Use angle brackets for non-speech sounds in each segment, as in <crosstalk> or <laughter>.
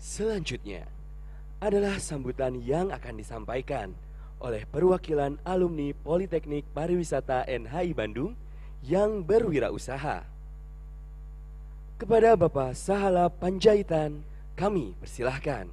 Selanjutnya adalah sambutan yang akan disampaikan oleh perwakilan alumni Politeknik Pariwisata NHI Bandung yang berwirausaha. Kepada Bapak Sahala Panjaitan, kami persilahkan.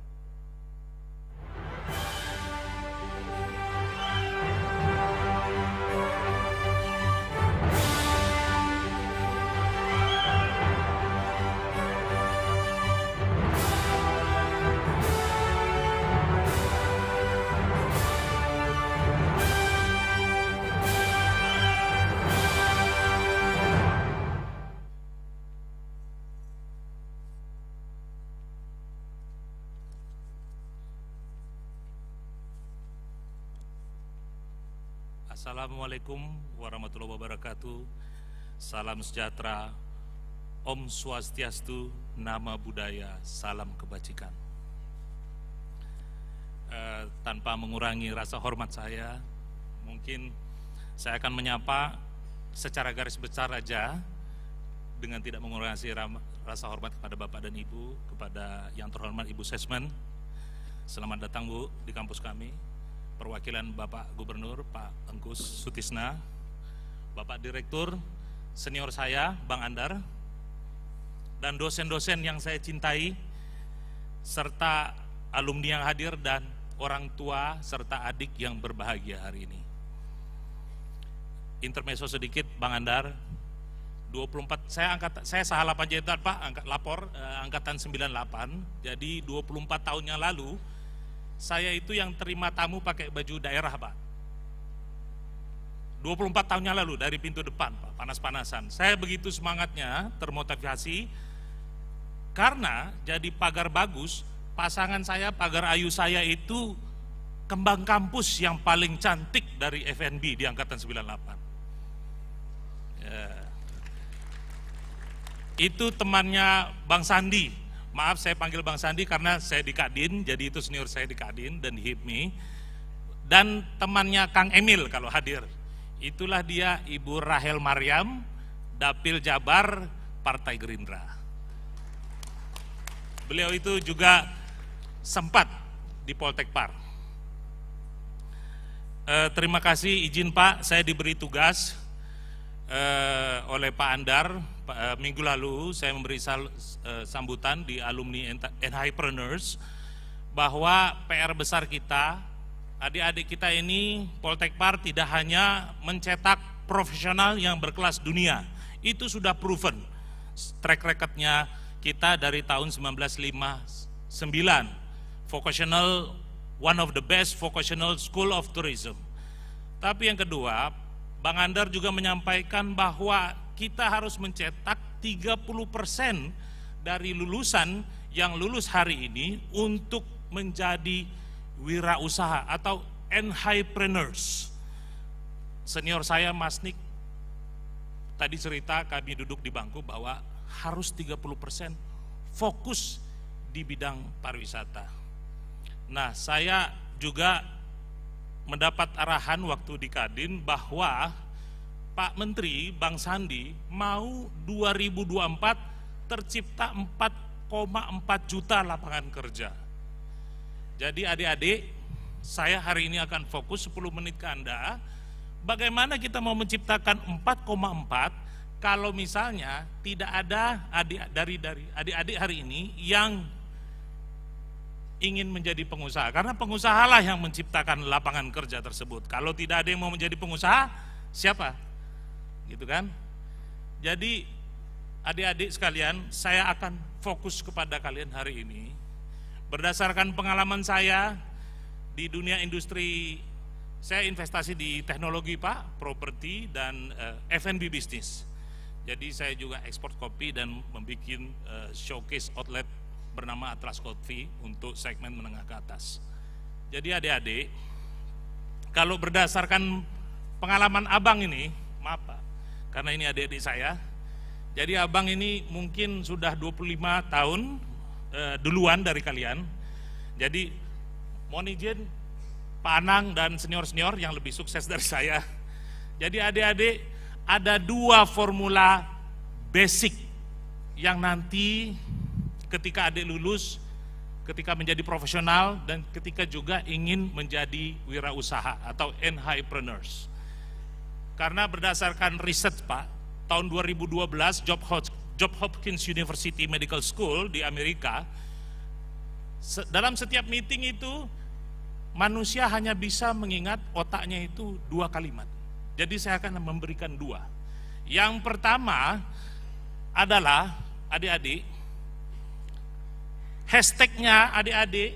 Assalamualaikum warahmatullahi wabarakatuh. Salam sejahtera. Om Swastiastu, nama budaya, salam kebajikan. E, tanpa mengurangi rasa hormat saya, mungkin saya akan menyapa secara garis besar saja dengan tidak mengurangi rasa hormat kepada Bapak dan Ibu, kepada yang terhormat Ibu Sesmen. Selamat datang Bu di kampus kami perwakilan Bapak Gubernur Pak Engkus Sutisna, Bapak Direktur senior saya Bang Andar, dan dosen-dosen yang saya cintai, serta alumni yang hadir dan orang tua serta adik yang berbahagia hari ini. Intermeso sedikit, Bang Andar, 24 saya angkat saya salah panjaitan Pak angkat lapor eh, angkatan 98 jadi 24 tahunnya lalu saya itu yang terima tamu pakai baju daerah, Pak. 24 tahunnya lalu dari pintu depan, Pak, panas-panasan. Saya begitu semangatnya, termotivasi, karena jadi pagar bagus, pasangan saya, pagar ayu saya itu kembang kampus yang paling cantik dari FNB di Angkatan 98. Ya. Itu temannya Bang Sandi, Maaf saya panggil Bang Sandi karena saya di Kadin, jadi itu senior saya di Kadin dan di HIPMI. Dan temannya Kang Emil kalau hadir. Itulah dia Ibu Rahel Mariam, Dapil Jabar, Partai Gerindra. Beliau itu juga sempat di Poltekpar. Eh, terima kasih izin Pak, saya diberi tugas eh, oleh Pak Andar eh, minggu lalu saya memberi sal, eh, sambutan di alumni entrepreneurs bahwa PR besar kita adik-adik kita ini Poltekpar tidak hanya mencetak profesional yang berkelas dunia itu sudah proven track recordnya kita dari tahun 1959 vocational one of the best vocational school of tourism tapi yang kedua Bang Andar juga menyampaikan bahwa kita harus mencetak 30% dari lulusan yang lulus hari ini untuk menjadi wirausaha atau entrepreneurs. Senior saya Mas Nik tadi cerita kami duduk di bangku bahwa harus 30% fokus di bidang pariwisata. Nah, saya juga mendapat arahan waktu di Kadin bahwa Pak Menteri Bang Sandi mau 2024 tercipta 4,4 juta lapangan kerja. Jadi adik-adik, saya hari ini akan fokus 10 menit ke Anda bagaimana kita mau menciptakan 4,4 kalau misalnya tidak ada adik dari dari adik-adik hari ini yang ingin menjadi pengusaha karena pengusaha lah yang menciptakan lapangan kerja tersebut. Kalau tidak ada yang mau menjadi pengusaha, siapa? Gitu kan? Jadi adik-adik sekalian, saya akan fokus kepada kalian hari ini berdasarkan pengalaman saya di dunia industri saya investasi di teknologi Pak, properti dan uh, eh, F&B bisnis. Jadi saya juga ekspor kopi dan membuat uh, showcase outlet bernama Atlas Coffee untuk segmen menengah ke atas. Jadi adik-adik, kalau berdasarkan pengalaman abang ini, maaf Pak, karena ini adik-adik saya, jadi abang ini mungkin sudah 25 tahun e, duluan dari kalian, jadi mohon izin Pak Anang dan senior-senior yang lebih sukses dari saya. Jadi adik-adik, ada dua formula basic yang nanti ketika adik lulus, ketika menjadi profesional, dan ketika juga ingin menjadi wirausaha atau entrepreneurs. Karena berdasarkan riset Pak, tahun 2012 Job, Job Hopkins University Medical School di Amerika, dalam setiap meeting itu manusia hanya bisa mengingat otaknya itu dua kalimat. Jadi saya akan memberikan dua. Yang pertama adalah adik-adik hashtagnya adik-adik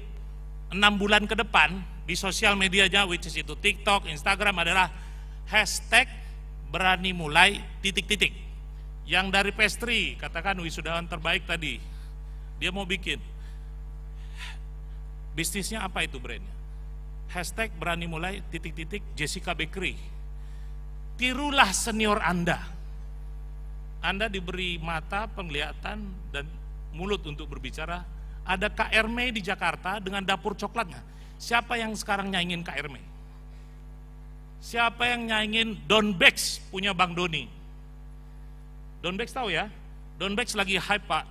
enam bulan ke depan di sosial medianya which is itu TikTok, Instagram adalah hashtag berani mulai titik-titik. Yang dari pastry, katakan wisudawan terbaik tadi, dia mau bikin. Bisnisnya apa itu brandnya? Hashtag berani mulai titik-titik Jessica Bakery. Tirulah senior Anda. Anda diberi mata, penglihatan, dan mulut untuk berbicara ada KRM di Jakarta dengan dapur coklatnya. Siapa yang sekarang nyaingin KRM? Siapa yang nyaingin Don Bex punya Bang Doni? Don Bex tahu ya? Don Bex lagi hype Pak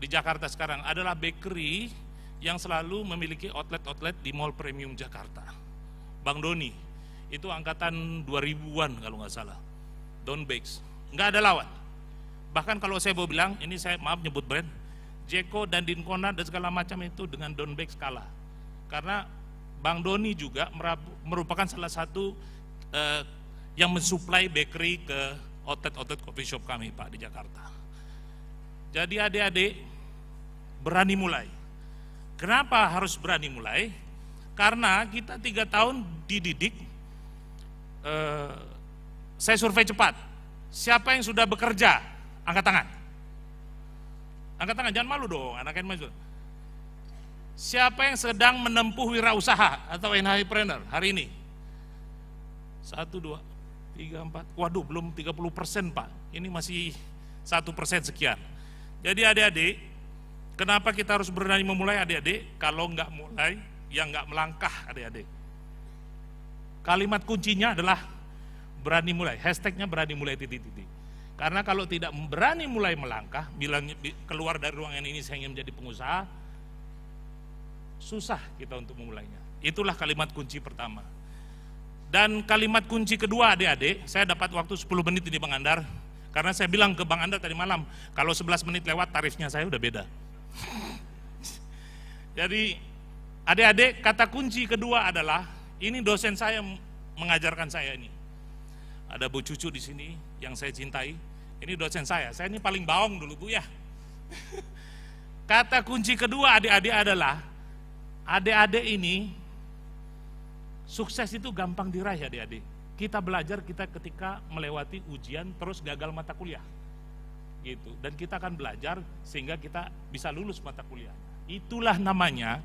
di Jakarta sekarang adalah bakery yang selalu memiliki outlet-outlet di Mall Premium Jakarta. Bang Doni, itu angkatan 2000-an kalau nggak salah. Don Bakes. Nggak ada lawan. Bahkan kalau saya mau bilang, ini saya maaf nyebut brand, Jeko dan Dinkona dan segala macam itu dengan down skala. Karena Bang Doni juga merupakan salah satu eh, yang mensuplai bakery ke outlet-outlet coffee shop kami Pak di Jakarta. Jadi adik-adik berani mulai. Kenapa harus berani mulai? Karena kita tiga tahun dididik, eh, saya survei cepat. Siapa yang sudah bekerja? Angkat tangan. Angkat tangan, jangan malu dong, anak maju. Siapa yang sedang menempuh wirausaha atau entrepreneur hari ini? Satu, dua, tiga, empat. Waduh, belum 30 persen Pak. Ini masih satu persen sekian. Jadi adik-adik, kenapa kita harus berani memulai adik-adik? Kalau nggak mulai, yang nggak melangkah adik-adik. Kalimat kuncinya adalah berani mulai. Hashtagnya berani mulai titik-titik. Karena kalau tidak berani mulai melangkah, bilang keluar dari ruangan ini saya ingin menjadi pengusaha, susah kita untuk memulainya. Itulah kalimat kunci pertama. Dan kalimat kunci kedua adik-adik, saya dapat waktu 10 menit ini Bang Andar, karena saya bilang ke Bang Andar tadi malam, kalau 11 menit lewat tarifnya saya udah beda. <laughs> Jadi adik-adik kata kunci kedua adalah, ini dosen saya mengajarkan saya ini ada Bu Cucu di sini yang saya cintai. Ini dosen saya, saya ini paling baong dulu Bu ya. Kata kunci kedua adik-adik adalah, adik-adik ini, sukses itu gampang diraih adik-adik. Kita belajar kita ketika melewati ujian terus gagal mata kuliah. gitu Dan kita akan belajar sehingga kita bisa lulus mata kuliah. Itulah namanya,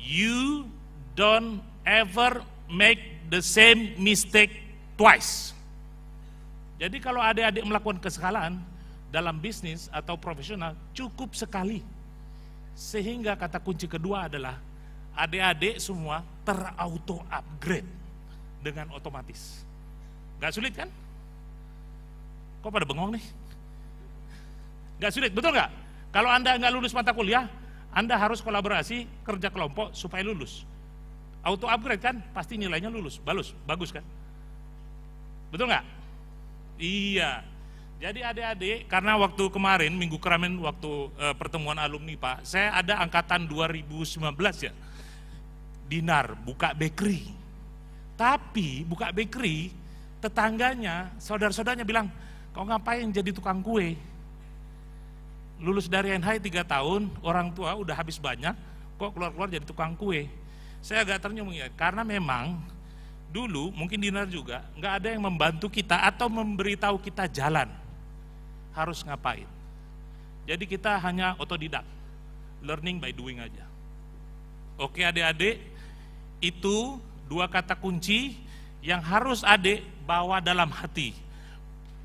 you don't ever make the same mistake twice. Jadi kalau adik-adik melakukan kesalahan dalam bisnis atau profesional, cukup sekali. Sehingga kata kunci kedua adalah adik-adik semua terauto upgrade dengan otomatis. Gak sulit kan? Kok pada bengong nih? Gak sulit, betul nggak? Kalau Anda nggak lulus mata kuliah, Anda harus kolaborasi, kerja kelompok supaya lulus. Auto upgrade kan, pasti nilainya lulus, balus, bagus kan? Betul nggak? Iya. Jadi adik-adik, karena waktu kemarin minggu kemarin waktu e, pertemuan alumni Pak, saya ada angkatan 2019 ya. Dinar buka bakery. Tapi buka bakery, tetangganya, saudara-saudaranya bilang, "Kau ngapain jadi tukang kue?" Lulus dari NH 3 tahun, orang tua udah habis banyak, kok keluar-keluar jadi tukang kue. Saya agak ternyum ya, karena memang dulu mungkin dinar juga nggak ada yang membantu kita atau memberitahu kita jalan harus ngapain. Jadi kita hanya otodidak, learning by doing aja. Oke adik-adik, itu dua kata kunci yang harus adik bawa dalam hati.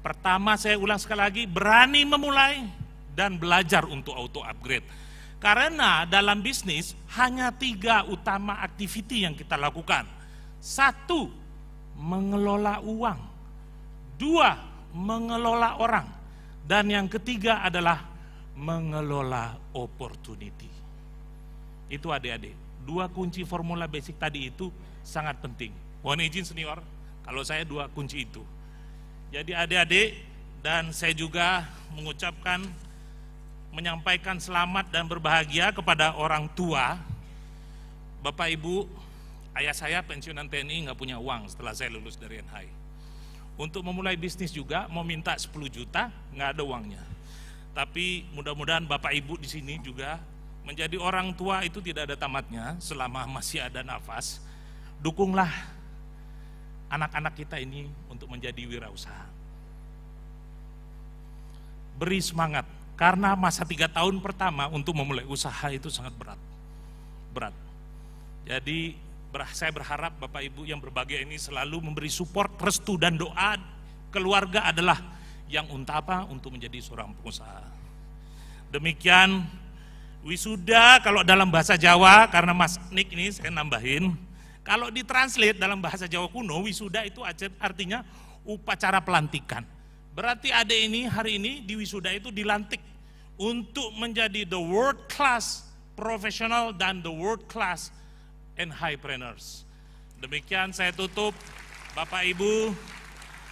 Pertama saya ulang sekali lagi, berani memulai dan belajar untuk auto upgrade. Karena dalam bisnis hanya tiga utama activity yang kita lakukan satu, mengelola uang. Dua, mengelola orang. Dan yang ketiga adalah mengelola opportunity. Itu adik-adik. Dua kunci formula basic tadi itu sangat penting. Mohon izin senior, kalau saya dua kunci itu. Jadi adik-adik dan saya juga mengucapkan menyampaikan selamat dan berbahagia kepada orang tua, Bapak Ibu, Ayah saya pensiunan TNI nggak punya uang setelah saya lulus dari NHI. Untuk memulai bisnis juga mau minta 10 juta nggak ada uangnya. Tapi mudah-mudahan Bapak Ibu di sini juga menjadi orang tua itu tidak ada tamatnya selama masih ada nafas. Dukunglah anak-anak kita ini untuk menjadi wirausaha. Beri semangat karena masa tiga tahun pertama untuk memulai usaha itu sangat berat. Berat. Jadi saya berharap Bapak Ibu yang berbahagia ini selalu memberi support, restu dan doa keluarga adalah yang untapa untuk menjadi seorang pengusaha. Demikian wisuda kalau dalam bahasa Jawa karena Mas Nick ini saya nambahin, kalau ditranslate dalam bahasa Jawa kuno wisuda itu artinya upacara pelantikan. Berarti ada ini hari ini di wisuda itu dilantik untuk menjadi the world class professional dan the world class and Highpreneurs. Demikian saya tutup. Bapak Ibu,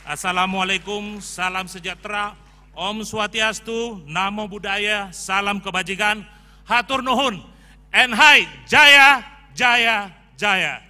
Assalamualaikum, salam sejahtera, Om Swatiastu, Namo Buddhaya, salam kebajikan, Hatur Nuhun, Hai, Jaya, Jaya, Jaya.